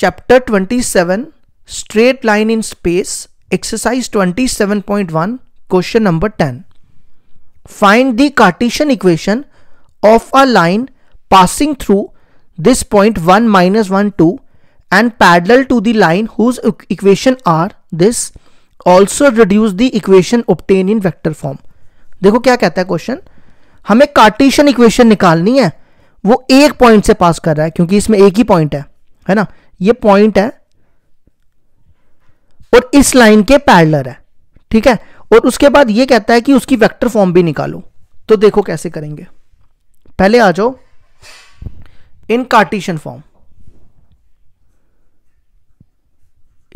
Chapter twenty seven straight line in space exercise 27.1 question number 10 find the Cartesian equation of a line passing through this point 1 minus one two and parallel to the line whose equation are this also reduce the equation obtain in vector form देखो क्या कहता है question हमें Cartesian equation निकालनी है वो एक point से पास कर रहा है क्योंकि इसमें एक ही पॉइंट है है ना ये पॉइंट है और इस लाइन के पैरलर है ठीक है और उसके बाद ये कहता है कि उसकी वेक्टर फॉर्म भी निकालो तो देखो कैसे करेंगे पहले आ जाओ in Cartesian form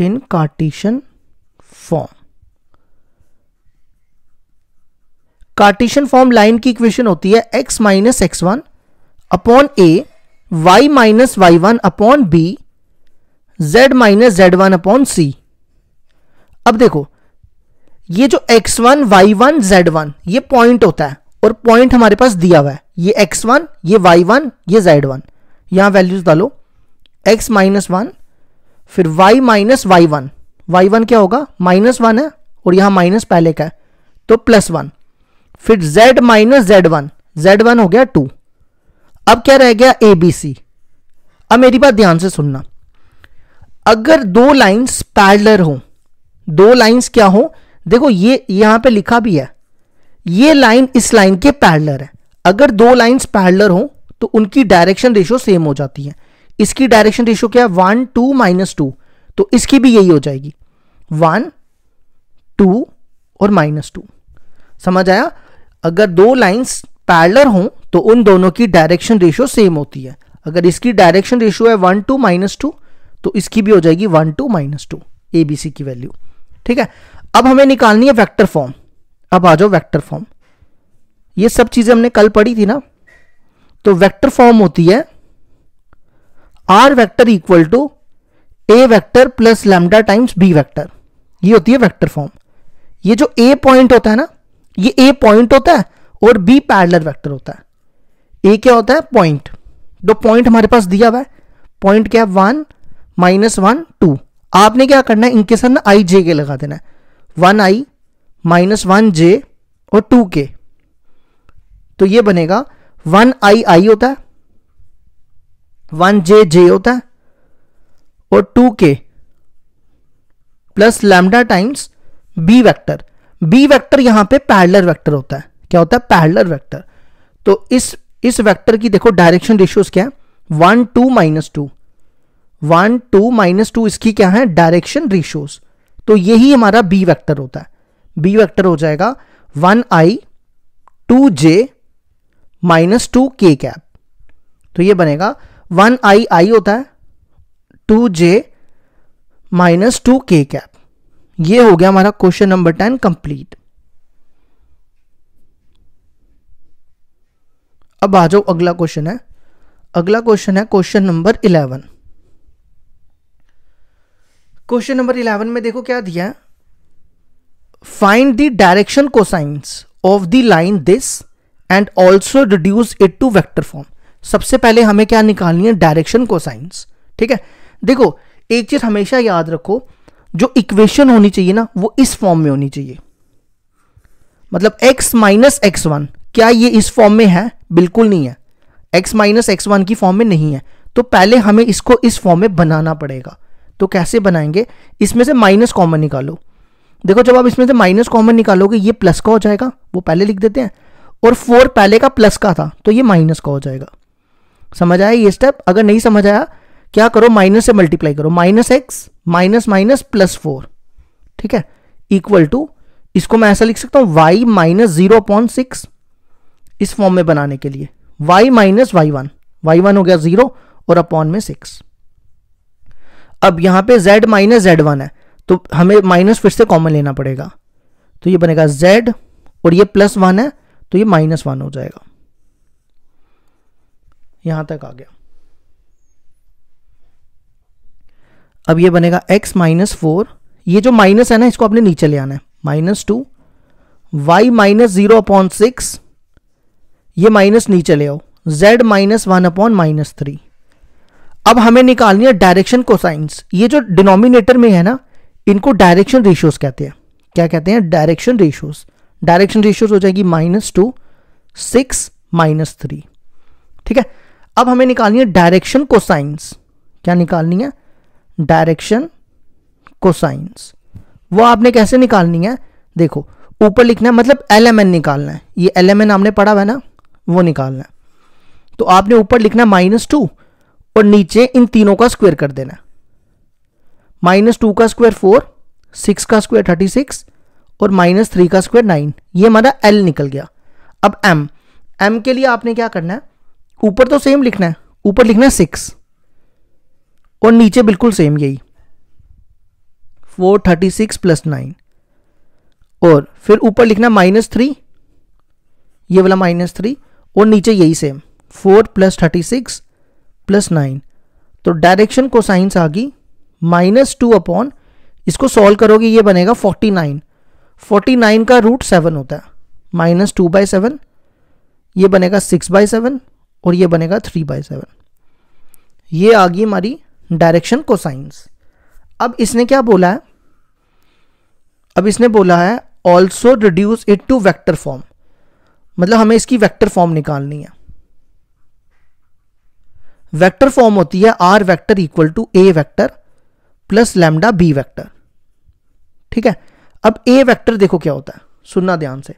in Cartesian form Cartesian form line की इक्वेशन होती है x minus x one upon ए Y minus Y one upon b z minus Z one upon c अब देखो ये जो x1, y1, z1 ये पॉइंट होता है और पॉइंट हमारे पास दिया हुआ है ये x1, ये y1, ये z1 यहां वैल्यूज डालो x माइनस वन फिर y minus Y one Y one क्या होगा माइनस वन है और यहां माइनस पहले का है तो प्लस वन फिर z minus Z one Z one हो गया टू अब क्या रह गया ए बी सी अब मेरी बात ध्यान से सुनना अगर दो लाइंस पैरलर हो दो लाइंस क्या हो देखो ये यहां पे लिखा भी है ये लाइन इस लाइन के पैरलर है अगर दो लाइंस पैरलर हो तो उनकी डायरेक्शन रेशियो सेम हो जाती है इसकी डायरेक्शन रेशियो क्या है वन टू माइनस टू तो इसकी भी यही हो जाएगी वन टू और माइनस टू समझ आया अगर दो लाइंस पैरलर हो तो उन दोनों की डायरेक्शन रेशियो सेम होती है अगर इसकी डायरेक्शन रेशियो है वन टू माइनस टू तो इसकी भी हो जाएगी वन टू माइनस टू ए बी सी की वैल्यू ठीक है अब हमें निकालनी है वेक्टर फॉर्म अब आ जाओ वेक्टर फॉर्म ये सब चीजें हमने कल पढ़ी थी ना तो वेक्टर फॉर्म होती है are vector equal to A vector plus lambda times B vector ये होती है वेक्टर फॉर्म ये जो ए पॉइंट होता है ना ये ए पॉइंट होता है और बी पैरलर वेक्टर होता है ए क्या होता है पॉइंट दो पॉइंट हमारे पास दिया हुआ है पॉइंट क्या है वन माइनस वन टू आपने क्या करना है इनके साथ ना आई जे के लगा देना है one i minus one j और टू के तो ये बनेगा वन आई आई होता है वन जे जे होता है और two k plus lambda times B vector B vector यहां पे पैडलर वेक्टर होता है क्या होता है पैडलर वेक्टर तो इस इस वेक्टर की देखो डायरेक्शन रेशियोज क्या है one two minus two one two minus two इसकी क्या है डायरेक्शन रेशियोज तो यही हमारा बी वेक्टर होता है बी वेक्टर हो जाएगा one i two J minus two k cap तो ये बनेगा वन आई आई होता है टू जे माइनस टू के कैप ये हो गया हमारा क्वेश्चन नंबर टेन कंप्लीट अब आ जाओ अगला क्वेश्चन है अगला क्वेश्चन है question number eleven question number eleven में देखो क्या दिया find the direction cosines of the line this and also reduce it to vector form सबसे पहले हमें क्या निकालनी है डायरेक्शन कोसाइंस ठीक है देखो एक चीज हमेशा याद रखो जो इक्वेशन होनी चाहिए ना वो इस फॉर्म में होनी चाहिए मतलब x माइनस एक्स वन क्या ये इस फॉर्म में है बिल्कुल नहीं है x माइनस एक्स वन की फॉर्म में नहीं है तो पहले हमें इसको इस फॉर्म में बनाना पड़ेगा तो कैसे बनाएंगे इसमें से माइनस कॉमन निकालो देखो जब आप इसमें से माइनस कॉमन निकालोगे ये प्लस का हो जाएगा वो पहले लिख देते हैं और फोर पहले का प्लस का था तो ये माइनस का हो जाएगा समझ आया ये स्टेप अगर नहीं समझ आया क्या करो माइनस से मल्टीप्लाई करो minus x minus minus plus four ठीक है इक्वल टू इसको मैं ऐसा लिख सकता हूं y minus zero point six इस फॉर्म में बनाने के लिए y minus Y one Y one हो गया जीरो और अपॉन में सिक्स अब यहाँ पे z माइनस जेड वन है तो हमें माइनस फिर से कॉमन लेना पड़ेगा तो ये बनेगा z और ये प्लस वन है तो ये माइनस वन हो जाएगा यहां तक आ गया अब ये बनेगा x माइनस फोर ये जो माइनस है ना इसको आपने नीचे ले आना है minus two y minus zero upon six ये माइनस नीचे ले आओ z minus one upon minus three अब हमें निकालनी है डायरेक्शन कोसाइंस ये जो डिनोमिनेटर में है ना इनको डायरेक्शन रेशियोज कहते हैं क्या कहते हैं डायरेक्शन रेशियोज डायरेक्शन रेशियोज हो जाएगी minus two six minus three ठीक है अब हमें निकालनी है डायरेक्शन कोसाइंस क्या निकालनी है डायरेक्शन कोसाइंस वो आपने कैसे निकालनी है देखो ऊपर लिखना है मतलब एल निकालना है ये एल आपने पढ़ा हुआ है ना वो निकालना है तो आपने ऊपर लिखना है माइनस टू और नीचे इन तीनों का स्क्वायर कर देना माइनस टू का स्क्वायर फोर सिक्स का स्क्वायर थर्टी सिक्स और माइनस थ्री का स्क्वायर नाइन ये हमारा एल निकल गया अब एम एम के लिए आपने क्या करना है ऊपर तो सेम लिखना है ऊपर लिखना है सिक्स और नीचे बिल्कुल सेम यही four thirty six plus nine और फिर ऊपर लिखना माइनस थ्री ये वाला माइनस थ्री और नीचे यही same four plus thirty six plus nine तो डायरेक्शन को साइंस आ गई माइनस टू अपॉन इसको सॉल्व करोगे ये बनेगा फोर्टी नाइन फोर्टी नाइन का रूट सेवन होता है माइनस टू बाई सेवन ये बनेगा सिक्स बाई सेवन और ये बनेगा थ्री बाई सेवन ये आ गई हमारी डायरेक्शन को साइंस अब इसने क्या बोला है अब इसने बोला है also reduce it to vector form मतलब हमें इसकी वैक्टर फॉर्म निकालनी है वेक्टर फॉर्म होती है are vector equal to A vector plus lambda b vector ठीक है अब ए वेक्टर देखो क्या होता है सुनना ध्यान से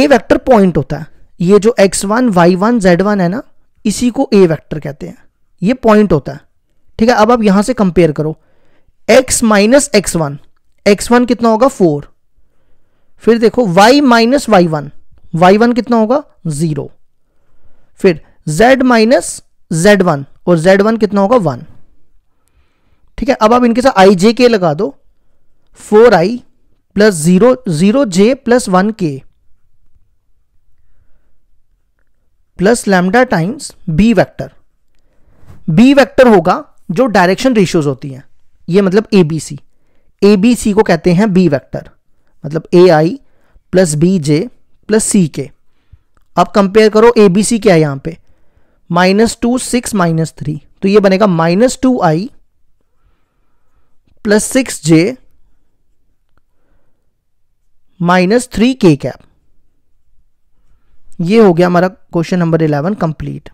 ए वेक्टर पॉइंट होता है ये जो x one Y one Z one है ना इसी को ए वेक्टर कहते हैं ये पॉइंट होता है ठीक है अब आप यहां से कंपेयर करो x minus x one x one कितना होगा फोर फिर देखो y minus Y one Y one कितना होगा जीरो फिर जेड माइनस जेड वन और जेड वन कितना होगा वन ठीक है अब आप इनके साथ आई जे के लगा दो four i plus zero zero j plus one k plus lambda times B vector B vector होगा जो डायरेक्शन रेशियोज होती हैं ये मतलब ए बी सी ए बी सी को कहते हैं बी वेक्टर मतलब a i plus b j plus c k आप कंपेयर करो ए बी सी क्या है यहां पे minus two six minus three तो ये बनेगा माइनस टू आई plus six j minus three k cap ये हो गया हमारा क्वेश्चन नंबर इलेवन कंप्लीट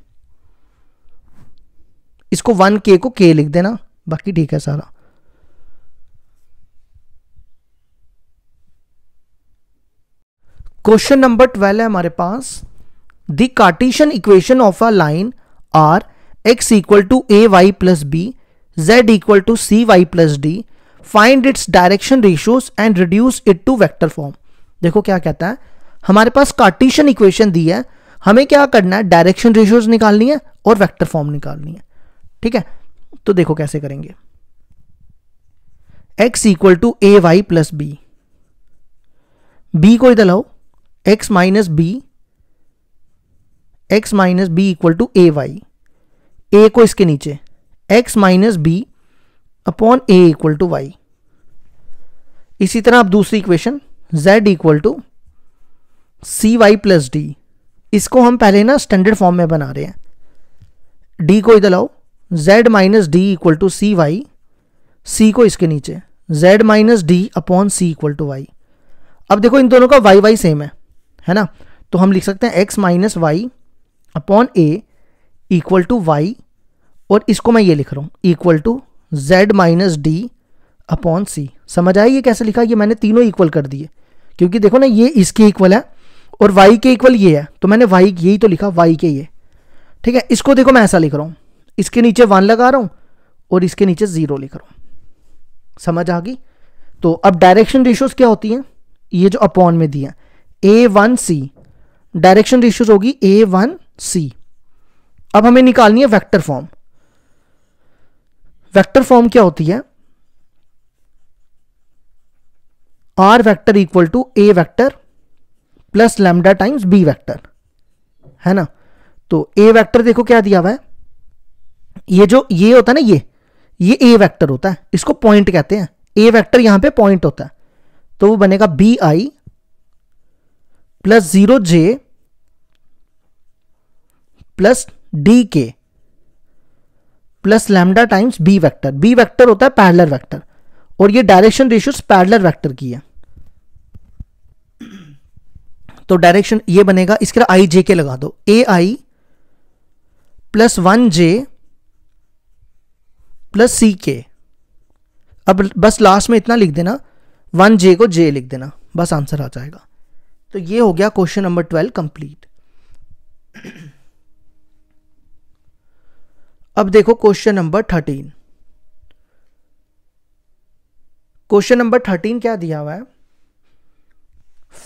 इसको वन के को के लिख देना बाकी ठीक है सारा क्वेश्चन नंबर ट्वेल्व है हमारे पास The Cartesian equation of a line are x equal to ay plus b, z equal to cy plus d. Find its direction ratios and reduce it to vector form. देखो क्या कहता है हमारे पास Cartesian equation दी है हमें क्या करना है डायरेक्शन रेशियोज निकालनी है और वेक्टर फॉर्म निकालनी है ठीक है तो देखो कैसे करेंगे x equal to a y plus b b को इधर लाओ x minus b x minus b equal to a y a को इसके नीचे x minus b upon a equal to y इसी तरह आप दूसरी equation z equal to c y plus d इसको हम पहले ना स्टैंडर्ड फॉर्म में बना रहे हैं d को इधर लाओ z minus d equal to c y c को इसके नीचे z minus d upon c equal to y अब देखो इन दोनों का वाई वाई सेम है है ना तो हम लिख सकते हैं x minus y upon a equal to y और इसको मैं ये लिख रहा हूँ equal to z minus d upon c समझ आया ये कैसे लिखा ये मैंने तीनों इक्वल कर दिए क्योंकि देखो ना ये इसके इक्वल है और वाई के इक्वल ये है तो मैंने वाई यही तो लिखा वाई के ये ठीक है इसको देखो मैं ऐसा लिख रहा हूँ इसके नीचे वन लगा रहा हूँ और इसके नीचे ज़ीरो लिख रहा हूँ समझ आ गई तो अब डायरेक्शन रेशोज़ क्या होती हैं ये जो अपॉन में दिया a one c direction ratios होगी ए वन सी अब हमें निकालनी है वेक्टर फॉर्म वेक्टर फॉर्म क्या होती है are vector equal to A vector plus lambda times B vector है ना तो ए वेक्टर देखो क्या दिया हुआ है ये जो ये होता है ना ये ये ए वेक्टर होता है इसको पॉइंट कहते हैं ए वेक्टर यहां पे पॉइंट होता है तो वो बनेगा b i plus zero j plus d k plus lambda times B vector B vector होता है पैरलर वेक्टर और ये डायरेक्शन रेशियोस पैरलर वेक्टर की है तो डायरेक्शन ये बनेगा इसके आई जे के लगा दो a i plus one j plus c k अब बस लास्ट में इतना लिख देना वन जे को जे लिख देना बस आंसर आ जाएगा तो ये हो गया क्वेश्चन नंबर ट्वेल्व कंप्लीट अब देखो question number thirteen question number thirteen क्या दिया हुआ है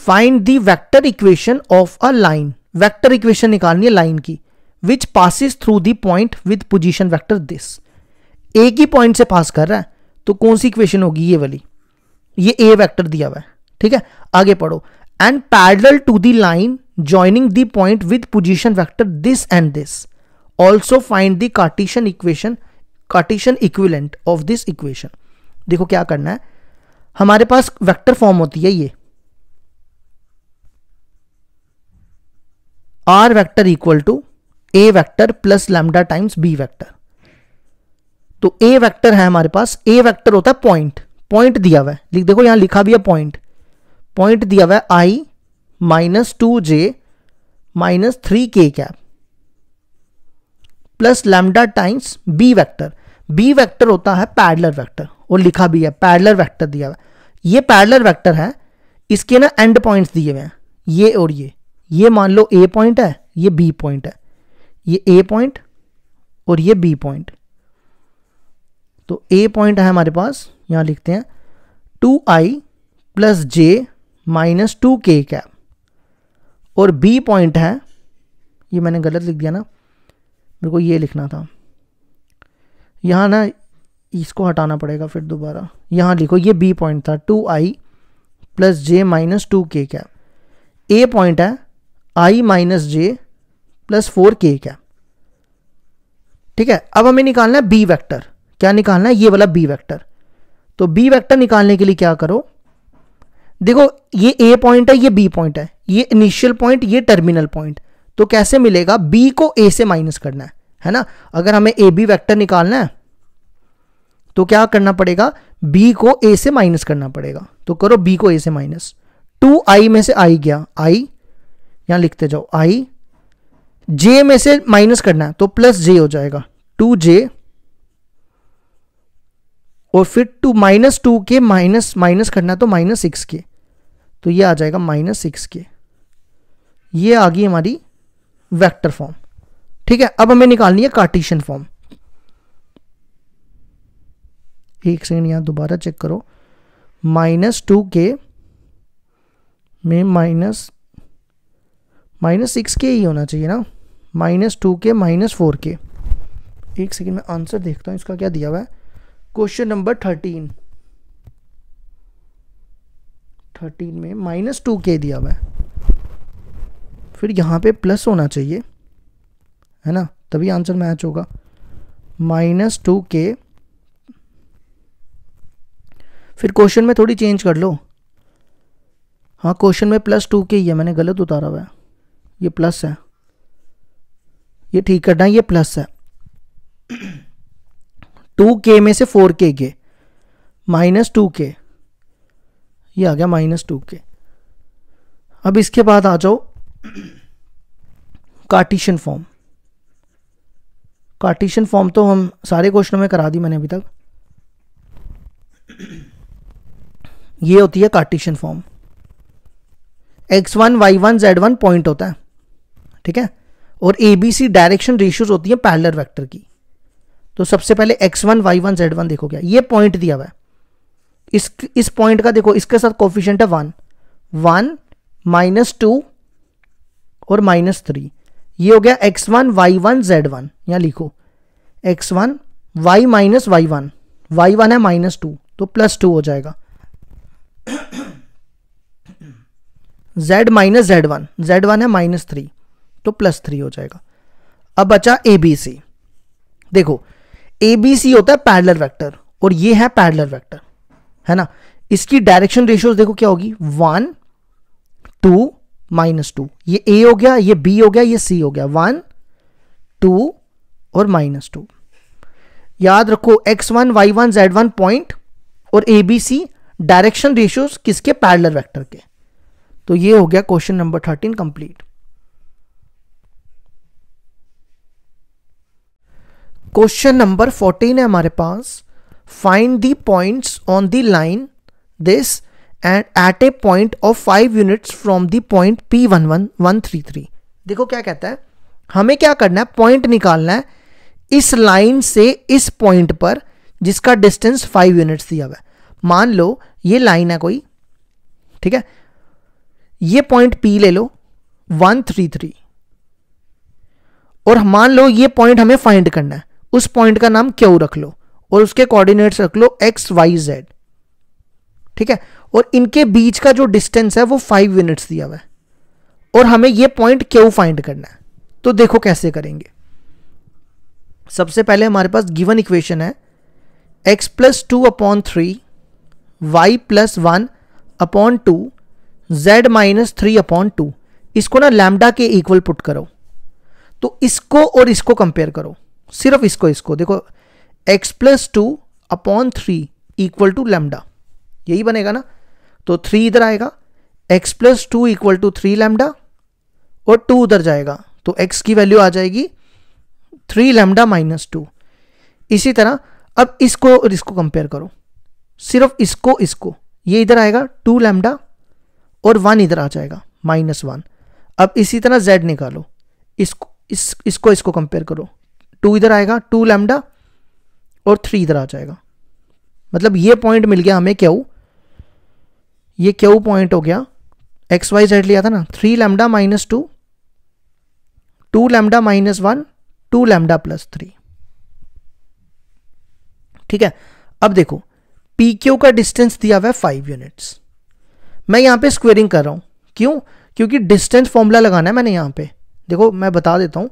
find the vector equation of a line vector equation निकालनी है लाइन की which passes through the point with position vector this एक ही पॉइंट से पास कर रहा है तो कौन सी इक्वेशन होगी ये वाली ये ए वैक्टर दिया हुआ है ठीक है आगे पढ़ो and parallel to the line joining the point with position vector this and this also find the Cartesian equation Cartesian equivalent of this equation देखो क्या करना है हमारे पास वेक्टर फॉर्म होती है ये r vector equal to A vector plus lambda times B vector तो a vector है हमारे पास ए वेक्टर होता है पॉइंट पॉइंट दिया हुआ है देखो यहां लिखा भी है पॉइंट पॉइंट दिया हुआ है i minus two J minus three k cap plus lambda times B vector b vector होता है पैडलर वैक्टर और लिखा भी है पैडलर वैक्टर दिया हुआ ये पैडलर वैक्टर है इसके ना एंड पॉइंट्स दिए हुए हैं ये और ये ये मान लो ए पॉइंट है ये बी पॉइंट है ये ए पॉइंट और ये बी पॉइंट तो ए पॉइंट है हमारे पास यहाँ लिखते हैं टू आई plus j minus two k cap और बी पॉइंट है ये मैंने गलत लिख दिया ना मेरे को ये लिखना था यहाँ ना इसको हटाना पड़ेगा फिर दोबारा यहाँ लिखो ये बी पॉइंट था two I plus j minus two k cap a point है i minus j plus four k cap ठीक है अब हमें निकालना है बी वैक्टर क्या निकालना है ये वाला बी वैक्टर तो बी वैक्टर निकालने के लिए क्या करो देखो ये ए पॉइंट है ये बी पॉइंट है ये इनिशियल पॉइंट ये टर्मिनल पॉइंट तो कैसे मिलेगा बी को ए से माइनस करना है है ना अगर हमें ए बी वैक्टर निकालना है तो क्या करना पड़ेगा बी को ए से माइनस करना पड़ेगा तो करो बी को ए से माइनस टू आई में से आई गया आई यहां लिखते जाओ आई जे में से माइनस करना है तो प्लस जे हो जाएगा टू जे और फिर two minus two k minus minus करना है तो माइनस सिक्स के तो ये आ जाएगा माइनस सिक्स के ये आ गई हमारी वेक्टर फॉर्म ठीक है अब हमें निकालनी है कार्टिशियन फॉर्म एक सेकेंड यहां दोबारा चेक करो माइनस टू के में माइनस माइनस सिक्स के ही होना चाहिए ना minus two k minus four k एक सेकेंड में आंसर देखता हूं इसका क्या दिया हुआ है क्वेश्चन नंबर थर्टीन थर्टीन में माइनस टू के दिया हुआ है फिर यहाँ पे प्लस होना चाहिए है ना तभी आंसर मैच होगा माइनस टू के फिर क्वेश्चन में थोड़ी चेंज कर लो हाँ क्वेश्चन में प्लस टू के ही है मैंने गलत उतारा हुआ है ये प्लस है ये ठीक करना है ये प्लस है टू के में से फोर के के माइनस टू के ये आ गया माइनस टू के अब इसके बाद आ जाओ कार्टिशन फॉर्म कार्टिशन फॉर्म तो हम सारे क्वेश्चनों में करा दी मैंने अभी तक ये होती है Cartesian form x one Y one Z one point होता है ठीक है और a b c direction ratios होती है पैलर वेक्टर की तो सबसे पहले x one Y one Z one देखो क्या ये पॉइंट दिया हुआ है इस इस पॉइंट का देखो इसके साथ कोफिशियंट है वन वन माइनस टू और माइनस थ्री ये हो गया x one Y one Z one यहाँ लिखो x one Y minus Y one Y one है माइनस टू तो प्लस टू हो जाएगा z minus Z one Z one है माइनस थ्री तो प्लस थ्री हो जाएगा अब बचा ए बी सी देखो ए बी सी होता है पैडलर वेक्टर और ये है पैडलर वेक्टर है ना इसकी डायरेक्शन रेशियोज देखो क्या होगी वन टू माइनस टू ये ए हो गया ये बी हो गया ये सी हो गया वन टू और माइनस टू याद रखो x one Y one Z one point और a b c direction ratios किसके पैरलर वेक्टर के तो ये हो गया question number thirteen complete question number fourteen है हमारे पास find the points on the line this and at a point of five units from the point P one one one three three देखो क्या कहता है हमें क्या करना है पॉइंट निकालना है इस लाइन से इस पॉइंट पर जिसका डिस्टेंस फाइव यूनिट्स दिया हुआ है मान लो ये लाइन है कोई ठीक है ये पॉइंट पी ले लो वन थ्री थ्री और मान लो ये पॉइंट हमें फाइंड करना है उस पॉइंट का नाम क्यू रख लो और उसके कोऑर्डिनेट्स रख लो एक्स वाई जेड ठीक है और इनके बीच का जो डिस्टेंस है वो फाइव यूनिट्स दिया हुआ है और हमें ये पॉइंट क्यों फाइंड करना है तो देखो कैसे करेंगे सबसे पहले हमारे पास गिवन इक्वेशन है x plus two upon three y plus one upon two z minus three upon two इसको ना लैमडा के इक्वल पुट करो तो इसको और इसको कंपेयर करो सिर्फ इसको इसको देखो x plus two upon three equal to lambda यही बनेगा ना तो थ्री इधर आएगा x plus two equal to three lambda और टू उधर जाएगा तो एक्स की वैल्यू आ जाएगी थ्री लैमडा माइनस टू इसी तरह अब इसको और इसको कंपेयर करो सिर्फ इसको इसको ये इधर आएगा टू लैमडा और वन इधर आ जाएगा माइनस वन अब इसी तरह जेड निकालो इसको इस इसको इसको कंपेयर करो टू इधर आएगा टू लैमडा और थ्री इधर आ जाएगा मतलब ये पॉइंट मिल गया हमें क्या ये क्यू पॉइंट हो गया एक्स वाई जेड लिया था ना three lambda minus two two lambda minus one two lambda plus three ठीक है अब देखो पी क्यू का डिस्टेंस दिया हुआ है फाइव यूनिट्स मैं यहां पे स्क्वेयरिंग कर रहा हूं क्यों क्योंकि डिस्टेंस फॉर्मूला लगाना है मैंने यहां पे देखो मैं बता देता हूं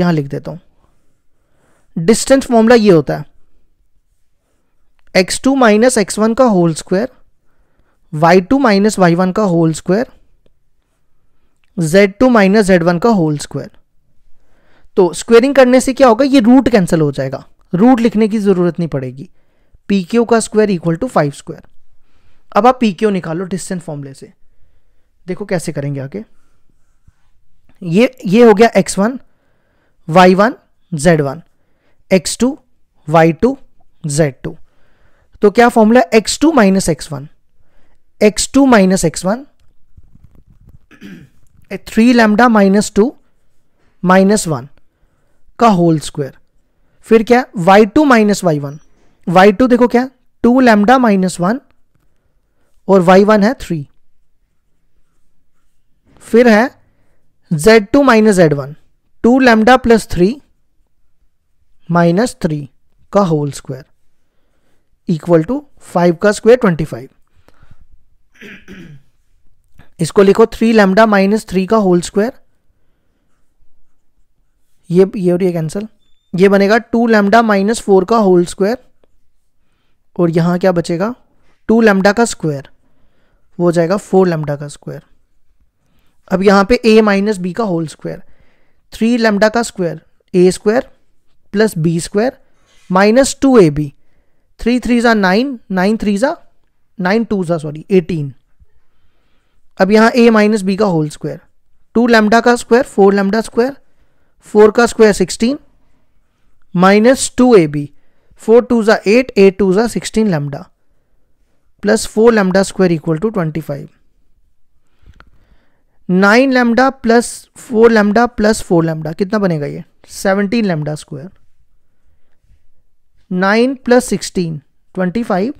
यहां लिख देता हूं डिस्टेंस फॉर्मूला ये होता है x two minus x one का whole square y two minus Y one का whole square z two minus Z one का होल स्क्वायर तो स्क्वेयरिंग करने से क्या होगा ये रूट कैंसिल हो जाएगा रूट लिखने की ज़रूरत नहीं पड़ेगी पी क्यू का square equal to five square अब आप पी क्यू निकालो डिस्टेंस फॉर्मूले से देखो कैसे करेंगे आगे ये ये हो गया x one Y one Z one x two y two z two तो क्या formula x two minus x one x2 minus x1 three lambda minus two minus one का होल स्क्वायर फिर क्या y two minus Y one y two देखो क्या two lambda minus one और y one है three फिर है z two minus Z one two lambda plus three minus three का whole square equal to five का स्क्वायर ट्वेंटी फाइव इसको लिखो थ्री लेमडा माइनस थ्री का होल स्क्वायर ये ये और ये कैंसिल ये बनेगा टू लेमडा माइनस फोर का होल स्क्वायर और यहां क्या बचेगा टू लेमडा का स्क्वायर वो हो जाएगा फोर लेमडा का स्क्वायर अब यहां पे ए माइनस बी का होल स्क्वायर थ्री लेमडा का square A square plus B square minus two A B three three ज़ा नाइन नाइन थ्री ज़ा नाइन टू सा सॉरी एटीन अब यहाँ ए माइनस बी का होल स्क्वायर टू लेमडा का square four lambda square four का square sixteen minus two ए B four two ज़ा eight eight two ज़ा sixteen lambda plus four lambda square equal to twenty five nine lambda plus four lambda plus four lambda कितना बनेगा ये seventeen lambda square nine plus sixteen twenty five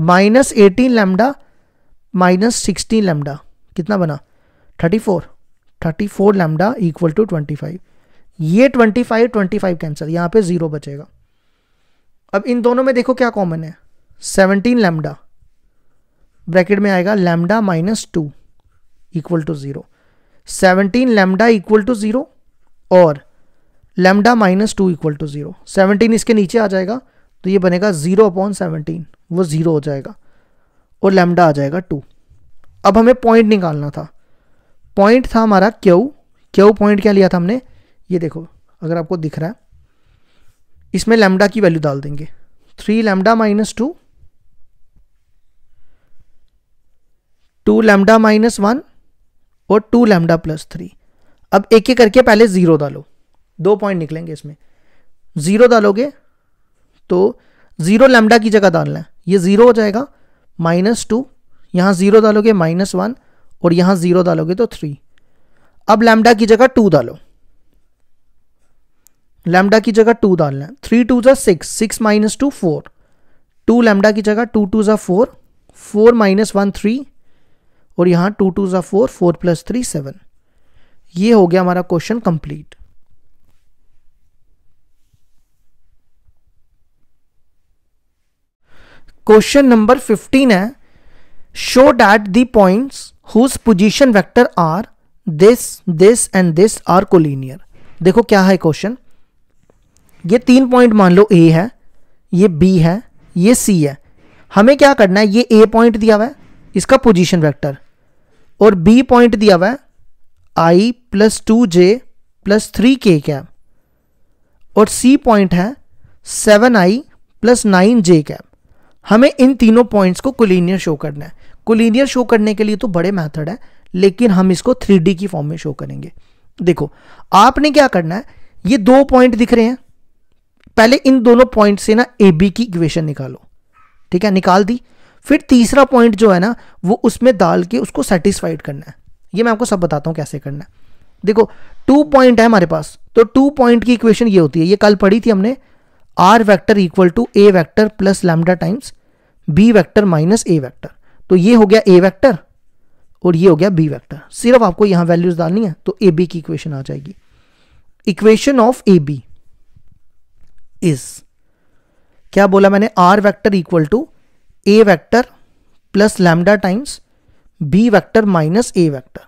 minus eighteen lambda minus sixteen lambda कितना बना thirty four thirty four lambda equal to twenty five ये twenty five twenty five cancel यहाँ पे zero बचेगा अब इन दोनों में देखो क्या कॉमन है सेवनटीन लेमडा ब्रैकेट में आएगा lambda minus two equal to zero seventeen lambda equal to zero और lambda minus two equal to zero seventeen इसके नीचे आ जाएगा तो ये बनेगा ज़ीरो अपॉन सेवनटीन वो ज़ीरो हो जाएगा और लेमडा आ जाएगा टू अब हमें पॉइंट निकालना था पॉइंट था हमारा क्यू क्यू पॉइंट क्या लिया था हमने ये देखो अगर आपको दिख रहा है इसमें लेमडा की वैल्यू डाल देंगे three lambda minus two two lambda minus one और टू लेमडा प्लस थ्री अब एक एक करके पहले ज़ीरो डालो दो पॉइंट निकलेंगे इसमें ज़ीरो डालोगे तो ज़ीरो लेमडा की जगह डालना है ये ज़ीरो हो जाएगा माइनस टू यहाँ ज़ीरो डालोगे माइनस वन और यहाँ ज़ीरो डालोगे तो थ्री अब लैमडा की जगह टू डालो लैमडा की जगह टू डालना है थ्री टू ज़ा six six minus two four two lambda की जगह टू टू ज़ा four four minus one three और यहाँ टू टू ज़ा four four plus three seven ये हो गया हमारा क्वेश्चन कंप्लीट क्वेश्चन नंबर 15 है show that the points whose position vector are this this and this are collinear देखो क्या है क्वेश्चन ये तीन पॉइंट मान लो ए है ये बी है ये सी है हमें क्या करना है ये ए पॉइंट दिया हुआ है इसका पोजिशन वैक्टर और बी पॉइंट दिया हुआ है i plus two j plus three k cap और सी पॉइंट है seven i plus nine j cap हमें इन तीनों पॉइंट्स को कोलिनियर शो करना है कोलिनियर शो करने के लिए तो बड़े मेथड है लेकिन हम इसको थ्री की फॉर्म में शो करेंगे देखो आपने क्या करना है ये दो पॉइंट दिख रहे हैं पहले इन दोनों पॉइंट से ना ए बी की इक्वेशन निकालो ठीक है निकाल दी फिर तीसरा पॉइंट जो है ना वो उसमें डाल के उसको सेटिस्फाइड करना है ये मैं आपको सब बताता हूँ कैसे करना है देखो टू पॉइंट है हमारे पास तो टू पॉइंट की इक्वेशन ये होती है ये कल पढ़ी थी हमने r vector equal to A vector plus lambda times B vector minus a vector तो ये हो गया ए वैक्टर और ये हो गया बी वैक्टर सिर्फ आपको यहां वैल्यूज डालनी है तो ए बी की इक्वेशन आ जाएगी equation of a b is क्या बोला मैंने r vector equal to A vector plus lambda times B vector minus a vector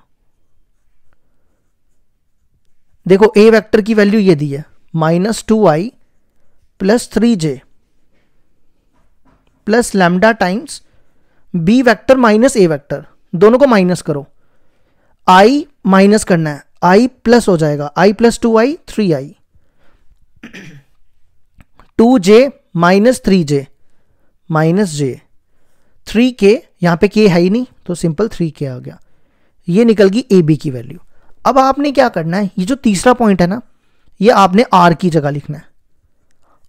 देखो ए वैक्टर की वैल्यू ये दी है minus two I plus three j plus lambda times B vector minus a vector दोनों को minus करो आई minus करना है आई प्लस हो जाएगा i plus two i three i two J minus three j minus j three k यहां पे के है ही नहीं तो सिंपल थ्री के आ गया ये निकल गई ए बी की वैल्यू अब आपने क्या करना है ये जो तीसरा पॉइंट है ना ये आपने आर की जगह लिखना है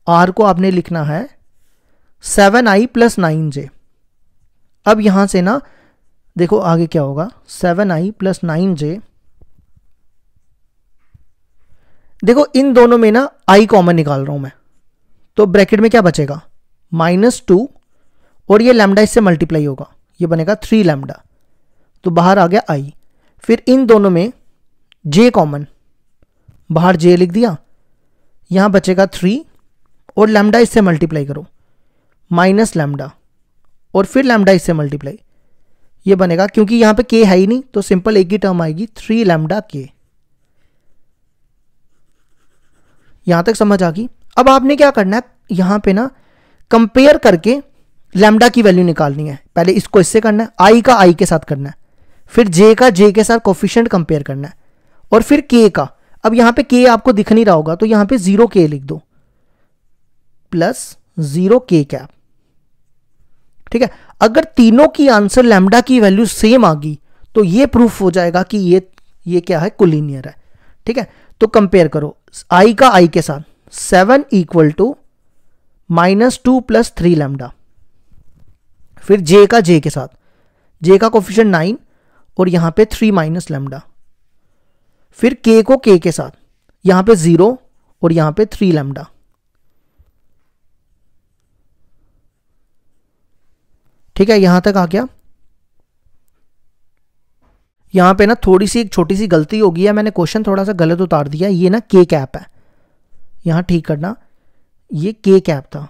आर को आपने लिखना है seven i plus nine j अब यहां से ना देखो आगे क्या होगा seven i plus nine j देखो इन दोनों में ना आई कॉमन निकाल रहा हूं मैं तो ब्रैकेट में क्या बचेगा माइनस टू और ये लैमडा इससे मल्टीप्लाई होगा ये बनेगा थ्री लैमडा तो बाहर आ गया आई फिर इन दोनों में जे कॉमन बाहर जे लिख दिया यहां बचेगा थ्री और लैमडा इससे मल्टीप्लाई करो माइनस लैमडा और फिर लैमडा इससे मल्टीप्लाई ये बनेगा क्योंकि यहां पे के है ही नहीं तो सिंपल एक ही टर्म आएगी थ्री लैमडा के यहां तक समझ आ गई अब आपने क्या करना है यहां पे ना कंपेयर करके लैमडा की वैल्यू निकालनी है पहले इसको इससे करना है आई का आई के साथ करना है फिर जे का जे के साथ कोफिशियंट कंपेयर करना है और फिर के का अब यहां पे के आपको दिख नहीं रहा होगा तो यहां पे जीरो के लिख दो प्लस जीरो के कैप ठीक है अगर तीनों की आंसर लैमडा की वैल्यू सेम आ गई तो ये प्रूफ हो जाएगा कि ये ये क्या है कुलिनियर है ठीक है तो कंपेयर करो आई का आई के साथ seven equal to minus two plus three lambda फिर जे का जे के साथ जे का कोफिशन नाइन और यहां पे थ्री माइनस लैमडा फिर के को के के साथ यहां पे ज़ीरो और यहां पे थ्री लैमडा ठीक है यहां तक आ गया यहां पे ना थोड़ी सी एक छोटी सी गलती होगी है मैंने क्वेश्चन थोड़ा सा गलत उतार दिया ये ना के कैप है यहां ठीक करना ये के कैप था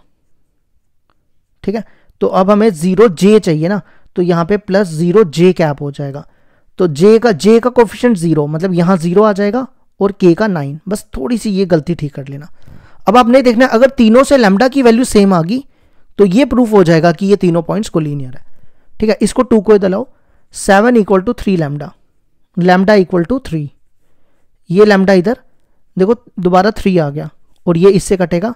ठीक है तो अब हमें ज़ीरो जे चाहिए ना तो यहां पे प्लस ज़ीरो जे कैप हो जाएगा तो जे का जे का कोफिशेंट ज़ीरो मतलब यहां ज़ीरो आ जाएगा और के का नाइन बस थोड़ी सी ये गलती ठीक कर लेना अब आपने देखना अगर तीनों से लेमडा की वैल्यू सेम आ गई तो ये प्रूफ हो जाएगा कि ये तीनों पॉइंट्स को लीनियर है ठीक है इसको टू को इधर लाओ seven equal to three lambda lambda equal to three ये लैमडा इधर देखो दोबारा थ्री आ गया और ये इससे कटेगा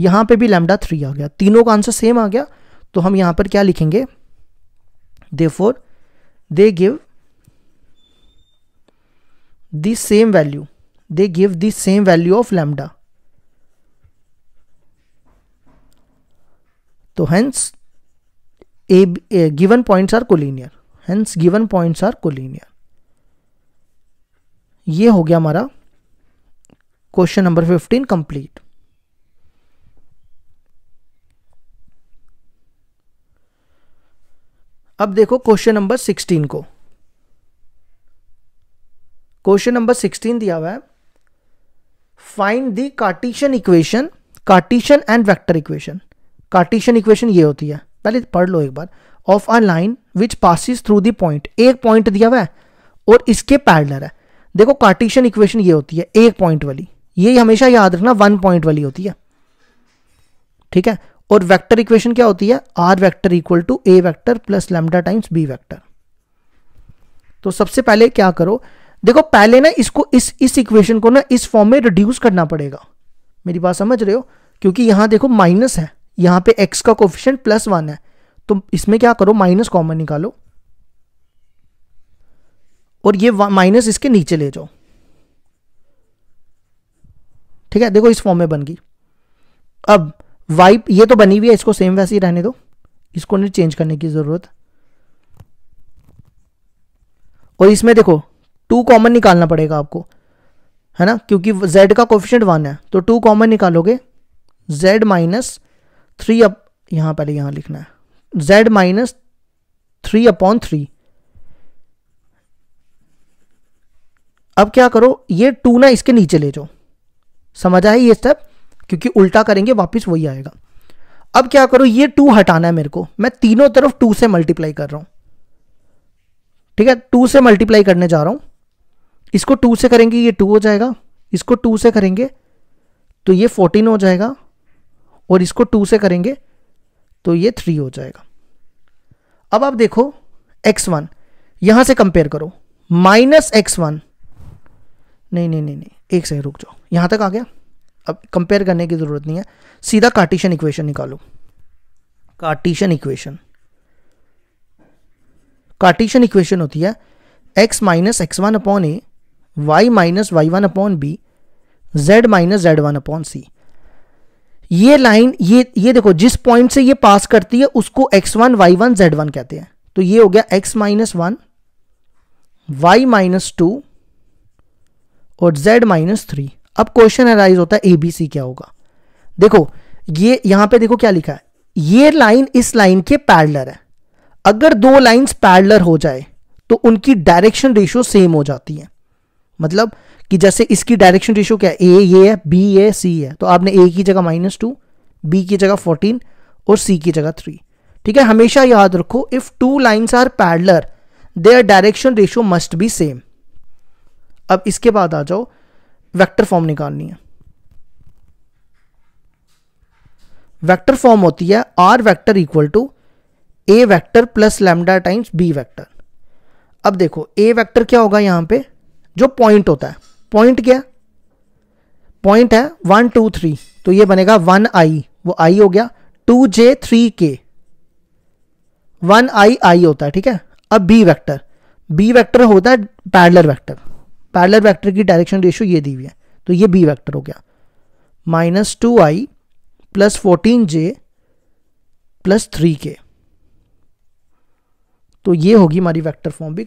यहाँ पे भी लैमडा थ्री आ गया तीनों का आंसर सेम आ गया तो हम यहाँ पर क्या लिखेंगे they for they give the same value they give the same value of lambda तो hence a given points are collinear hence given points are collinear ये हो गया हमारा क्वेश्चन नंबर फिफ्टीन कंप्लीट अब देखो क्वेश्चन नंबर सिक्सटीन को question number sixteen दिया हुआ है find the cartesian equation cartesian and vector equation cartesian equation ये होती है पहले पढ़ लो एक बार of a line which passes through the point एक पॉइंट दिया हुआ है और इसके पैडलर है देखो कार्टिशियन इक्वेशन ये होती है एक पॉइंट वाली ये हमेशा याद रखना वन पॉइंट वाली होती है ठीक है और वेक्टर इक्वेशन क्या होती है are vector equal to A vector plus lambda times B vector तो सबसे पहले क्या करो देखो पहले ना इसको इस इस इक्वेशन को ना इस फॉर्म में रिड्यूस करना पड़ेगा मेरी बात समझ रहे हो क्योंकि यहां देखो माइनस है यहाँ पे एक्स का कोफिशियंट प्लस वन है तो इसमें क्या करो माइनस कॉमन निकालो और ये माइनस इसके नीचे ले जाओ ठीक है देखो इस फॉर्म में बन गई अब y ये तो बनी हुई है इसको सेम वैसे ही रहने दो इसको नहीं चेंज करने की ज़रूरत और इसमें देखो टू कॉमन निकालना पड़ेगा आपको है ना क्योंकि जेड का कोफिशेंट वन है तो टू कॉमन निकालोगे जेड माइनस थ्री अप यहाँ पहले यहाँ लिखना है Z minus three upon three अब क्या करो ये टू ना इसके नीचे ले जाओ समझ आए ये स्टेप क्योंकि उल्टा करेंगे वापस वही आएगा अब क्या करो ये टू हटाना है मेरे को मैं तीनों तरफ टू से मल्टीप्लाई कर रहा हूं ठीक है टू से मल्टीप्लाई करने जा रहा हूं इसको टू से करेंगे ये टू हो जाएगा इसको टू से करेंगे तो ये फोर्टीन हो जाएगा और इसको टू से करेंगे तो ये थ्री हो जाएगा अब आप देखो एक्स वन यहां से कंपेयर करो माइनस एक्स वन नहीं नहीं नहीं नहीं एक सेकेंड रुक जाओ यहां तक आ गया अब कंपेयर करने की ज़रूरत नहीं है सीधा कार्टिशन इक्वेशन निकालो कार्टिशन इक्वेशन कार्टिशन इक्वेशन होती है X minus x one upon ए Y minus Y one upon B Z minus Z one upon C ये लाइन ये ये देखो जिस पॉइंट से ये पास करती है उसको X one Y one Z one कहते हैं तो ये हो गया X minus one Y minus two और जेड माइनस थ्री अब क्वेश्चन अराइज होता है ए बी सी क्या होगा देखो ये यहां पे देखो क्या लिखा है ये लाइन इस लाइन के पैरलर है अगर दो लाइंस पैरलर हो जाए तो उनकी डायरेक्शन रेशियो सेम हो जाती है मतलब कि जैसे इसकी डायरेक्शन रेशियो क्या है ए ये है बी ये है सी है तो आपने ए की जगह माइनस टू बी की जगह फोर्टीन और सी की जगह थ्री ठीक है हमेशा याद रखो if two lines are parallel their direction ratio must be same अब इसके बाद आ जाओ वेक्टर फॉर्म निकालनी है वेक्टर फॉर्म होती है R vector equal to A vector plus lambda times B vector अब देखो ए वैक्टर क्या होगा यहां पर जो पॉइंट होता है पॉइंट क्या पॉइंट है वन टू थ्री तो ये बनेगा वन आई वो आई हो गया two J three K one आई आई होता है ठीक है अब बी वेक्टर बी वेक्टर होता है पैडलर वेक्टर पैडलर वेक्टर की डायरेक्शन रेशियो ये दी हुई है तो ये बी वेक्टर हो गया माइनस टू आई plus fourteen J plus three K तो ये होगी हमारी वेक्टर फॉर्म भी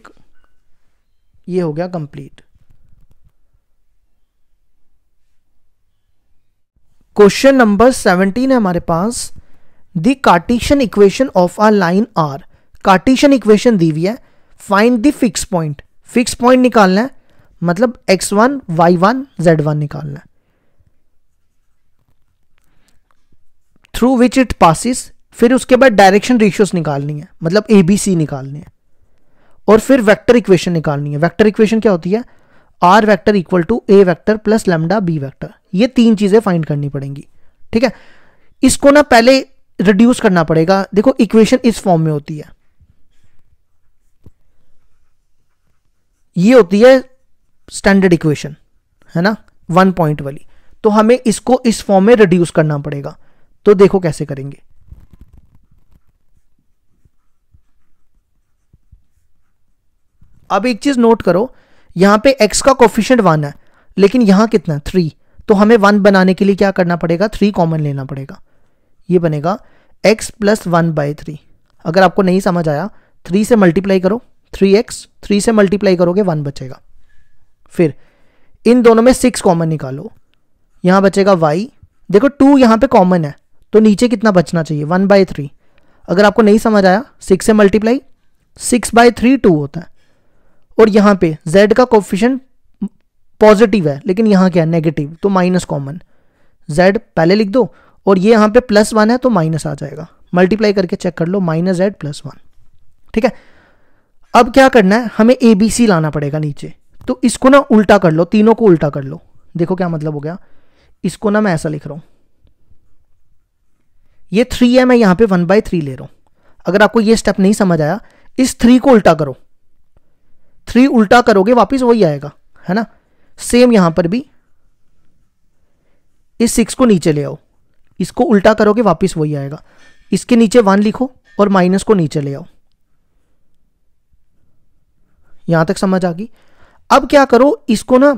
ये हो गया कंप्लीट क्वेश्चन नंबर सेवनटीन है हमारे पास the cartesian equation of are line are cartesian equation दी हुई है find the fix point fix point निकालना है मतलब X one Y one Z one निकालना है थ्रू विच इट पासिस फिर उसके बाद डायरेक्शन रेशियोस निकालनी है मतलब ए बी सी निकालनी है और फिर वेक्टर इक्वेशन निकालनी है वेक्टर इक्वेशन क्या होती है R vector equal to A vector plus lambda B vector ये तीन चीज़ें फाइंड करनी पड़ेंगी ठीक है इसको ना पहले रिड्यूस करना पड़ेगा देखो इक्वेशन इस फॉर्म में होती है ये होती है स्टैंडर्ड इक्वेशन है ना वन पॉइंट वाली तो हमें इसको इस फॉर्म में रिड्यूस करना पड़ेगा तो देखो कैसे करेंगे अब एक चीज़ नोट करो यहां पे x का कोफिशेंट वन है लेकिन यहां कितना थ्री तो हमें वन बनाने के लिए क्या करना पड़ेगा थ्री कॉमन लेना पड़ेगा ये बनेगा x plus one by three अगर आपको नहीं समझ आया थ्री से मल्टीप्लाई करो थ्री एक्स थ्री से मल्टीप्लाई करोगे वन बचेगा फिर इन दोनों में सिक्स कॉमन निकालो यहां बचेगा वाई देखो टू यहां पे कॉमन है तो नीचे कितना बचना चाहिए वन बाई थ्री अगर आपको नहीं समझ आया सिक्स से multiply six by three two होता है और यहां पे z का कोफिशन पॉजिटिव है लेकिन यहां क्या है नेगेटिव तो माइनस कॉमन z पहले लिख दो और ये यहां पे प्लस वन है तो माइनस आ जाएगा मल्टीप्लाई करके चेक कर लो माइनस जेड प्लस वन ठीक है अब क्या करना है हमें ए बी सी लाना पड़ेगा नीचे तो इसको ना उल्टा कर लो तीनों को उल्टा कर लो देखो क्या मतलब हो गया इसको ना मैं ऐसा लिख रहा हूं ये थ्री है मैं यहां पे वन बाय थ्री ले रहा हूं अगर आपको ये स्टेप नहीं समझ आया इस थ्री को उल्टा करो थ्री उल्टा करोगे वापस वही आएगा है ना सेम यहां पर भी इस सिक्स को नीचे ले आओ इसको उल्टा करोगे वापस वही आएगा इसके नीचे वन लिखो और माइनस को नीचे ले आओ यहां तक समझ आ गई अब क्या करो इसको ना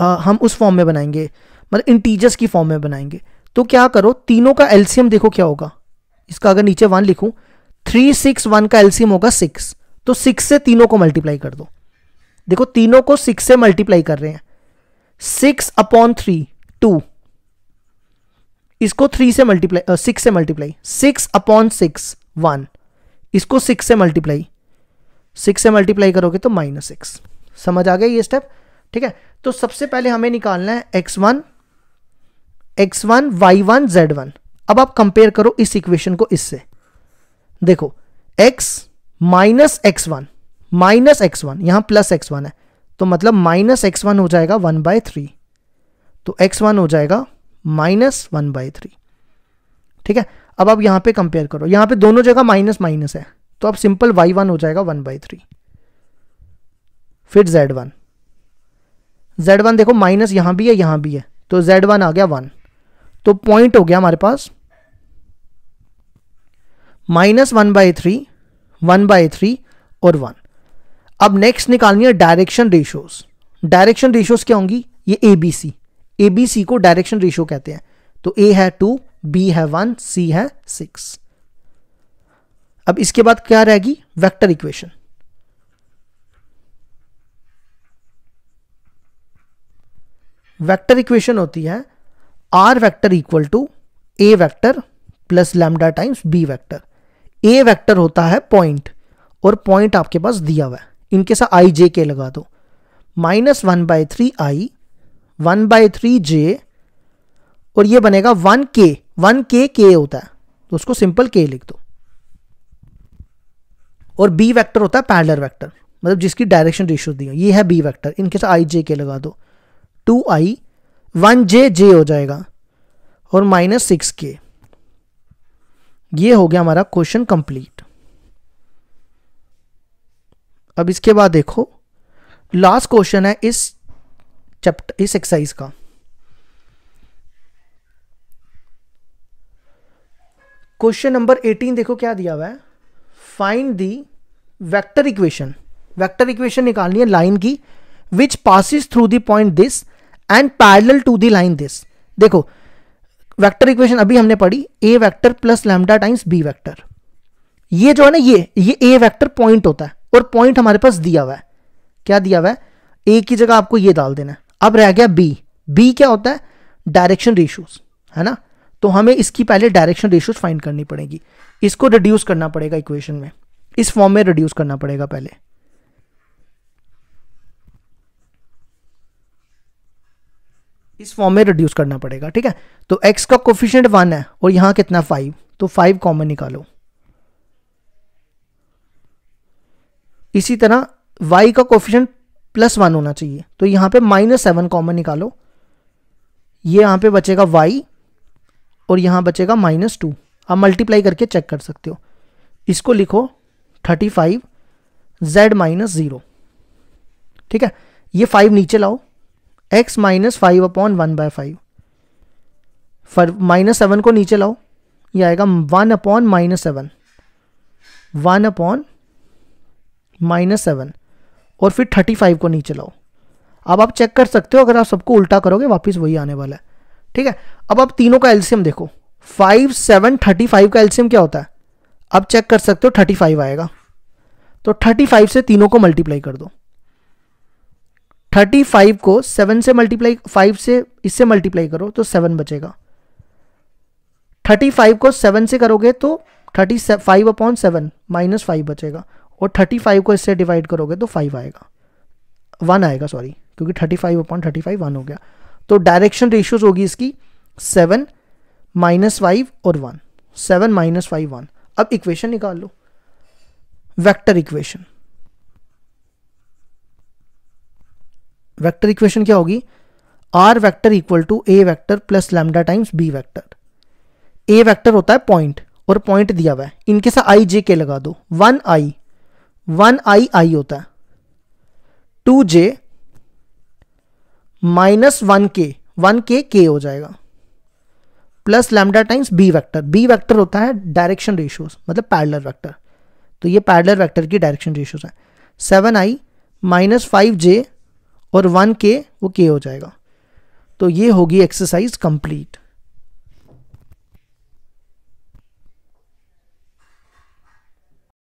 आ, हम उस फॉर्म में बनाएंगे मतलब इंटीजर्स की फॉर्म में बनाएंगे तो क्या करो तीनों का एल्सियम देखो क्या होगा इसका अगर नीचे वन लिखूं थ्री सिक्स वन का एल्सियम होगा सिक्स तो सिक्स से तीनों को मल्टीप्लाई कर दो देखो तीनों को सिक्स से मल्टीप्लाई कर रहे हैं सिक्स अपॉन थ्री टू इसको थ्री से मल्टीप्लाई सिक्स से multiply six upon six one इसको सिक्स से मल्टीप्लाई सिक्स से मल्टीप्लाई करोगे तो माइनस सिक्स समझ आ गया ये स्टेप ठीक है तो सबसे पहले हमें निकालना है X one x one Y one Z one अब आप कंपेयर करो इस इक्वेशन को इससे देखो X minus x one minus x one यहां प्लस एक्स वन है तो मतलब माइनस एक्स वन हो जाएगा वन बाय थ्री तो एक्स वन हो जाएगा माइनस वन बाय थ्री ठीक है अब आप यहां पे कंपेयर करो यहां पे दोनों जगह माइनस माइनस है तो अब सिंपल वाई वन हो जाएगा वन बाई थ्री फिर जेड वन जेड वन देखो माइनस यहां भी है यहां भी है तो जेड वन आ गया वन तो पॉइंट हो गया हमारे पास minus one by three one by three और वन अब नेक्स्ट निकालनी है डायरेक्शन रेशोज डायरेक्शन रेशियोज क्या होंगी ये ए बी सी ए बी सी को डायरेक्शन रेशो कहते हैं तो ए है टू बी है वन सी है सिक्स अब इसके बाद क्या रहेगी वेक्टर इक्वेशन वेक्टर इक्वेशन होती है are vector equal to A vector plus lambda times B vector A vector होता है पॉइंट और पॉइंट आपके पास दिया हुआ है इनके साथ आई जे के लगा दो minus one by three I one by three J और ये बनेगा वन के वन के के होता है तो उसको सिंपल के लिख दो और बी वेक्टर होता है पैरलर वेक्टर मतलब जिसकी डायरेक्शन रेशो दी ये है बी वेक्टर इनके साथ आई जे के लगा दो टू आई वन जे जे हो जाएगा और माइनस सिक्स के ये हो गया हमारा क्वेश्चन कंप्लीट अब इसके बाद देखो लास्ट क्वेश्चन है इस चैप्टर इस एक्सरसाइज का क्वेश्चन नंबर 18 देखो क्या दिया हुआ है find the vector equation vector equation निकालनी है लाइन की which passes through the point this and parallel to the line this देखो वेक्टर इक्वेशन अभी हमने पढ़ी A vector plus lambda times B vector ये जो है ना ये ये ए वेक्टर पॉइंट होता है और पॉइंट हमारे पास दिया हुआ है क्या दिया हुआ है ए की जगह आपको ये डाल देना अब रह गया बी बी क्या होता है डायरेक्शन रेशोज है ना तो हमें इसकी पहले डायरेक्शन रेशूज फाइंड करनी पड़ेगी इसको रिड्यूस करना पड़ेगा इक्वेशन में इस फॉर्म में रिड्यूस करना पड़ेगा पहले इस फॉर्म में रिड्यूस करना पड़ेगा ठीक है तो एक्स का कोफिशियंट वन है और यहां कितना फाइव तो फाइव कॉमन निकालो इसी तरह y का कोफिशेंट प्लस वन होना चाहिए तो यहाँ पे माइनस सेवन कॉमन निकालो ये यहाँ पे बचेगा y और यहाँ बचेगा माइनस टू आप मल्टीप्लाई करके चेक कर सकते हो इसको लिखो thirty five Z minus zero ठीक है ये फाइव नीचे लाओ x minus five upon one by five for minus seven को नीचे लाओ ये आएगा one upon minus seven one upon minus seven और फिर थर्टी फाइव को नीचे लाओ अब आप चेक कर सकते हो अगर आप सबको उल्टा करोगे वापस वही आने वाला है ठीक है अब आप तीनों का एल्सियम देखो फाइव सेवन थर्टी फाइव का एल्सियम क्या होता है अब चेक कर सकते हो थर्टी फाइव आएगा तो थर्टी फाइव से तीनों को मल्टीप्लाई कर दो थर्टी फाइव को सेवन से मल्टीप्लाई फाइव से इससे मल्टीप्लाई करो तो सेवन बचेगा थर्टी फाइव को सेवन से करोगे तो thirty five upon seven minus five बचेगा और थर्टी फाइव को इससे डिवाइड करोगे तो फाइव आएगा वन आएगा सॉरी क्योंकि thirty five upon thirty five one हो गया तो डायरेक्शन रेशियोज होगी इसकी सेवन माइनस फाइव और one seven minus five one अब इक्वेशन निकाल लो वेक्टर इक्वेशन वेक्टर इक्वेशन क्या होगी R vector equal to A vector plus lambda times B vector A vector होता है पॉइंट और पॉइंट दिया हुआ है इनके साथ आई जे के लगा दो वन आई वन आई आई होता है टू जे minus one K one K K हो जाएगा plus lambda times B vector B vector होता है डायरेक्शन रेशियोज मतलब पैरलर वेक्टर तो ये पैरलर वेक्टर की डायरेक्शन रेशियोज है seven I minus five J और वन के वो के हो जाएगा तो ये होगी एक्सरसाइज कंप्लीट